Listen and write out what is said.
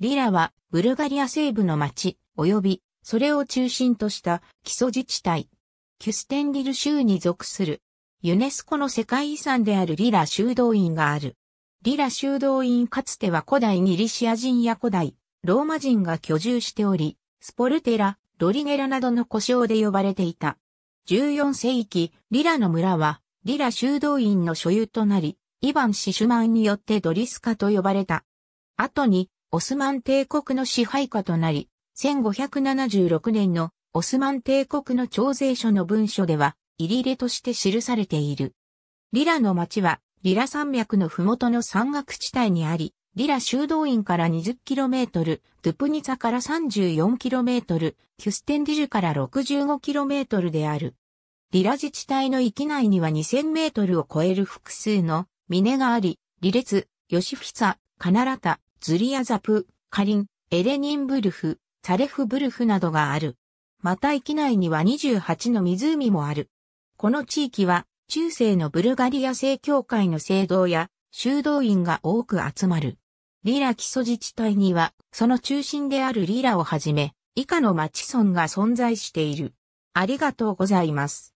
リラは、ブルガリア西部の町、及び、それを中心とした基礎自治体、キュステンリル州に属する、ユネスコの世界遺産であるリラ修道院がある。リラ修道院かつては古代ギリシア人や古代、ローマ人が居住しており、スポルテラ、ロリゲラなどの故障で呼ばれていた。14世紀、リラの村は、リラ修道院の所有となり、イヴァン・シシュマンによってドリスカと呼ばれた。後に、オスマン帝国の支配下となり、1576年のオスマン帝国の徴税書の文書では、入り入れとして記されている。リラの町は、リラ山脈の麓の山岳地帯にあり、リラ修道院から 20km、ドゥプニツァから 34km、キュステンディジュから 65km である。リラ自治体の域内には 2000m を超える複数の峰があり、リレツ、ヨシフィツァ、カナラタ、ズリアザプ、カリン、エレニンブルフ、ツァレフブルフなどがある。また域内には28の湖もある。この地域は中世のブルガリア正教会の聖堂や修道院が多く集まる。リラ基礎自治体にはその中心であるリラをはじめ以下の町村が存在している。ありがとうございます。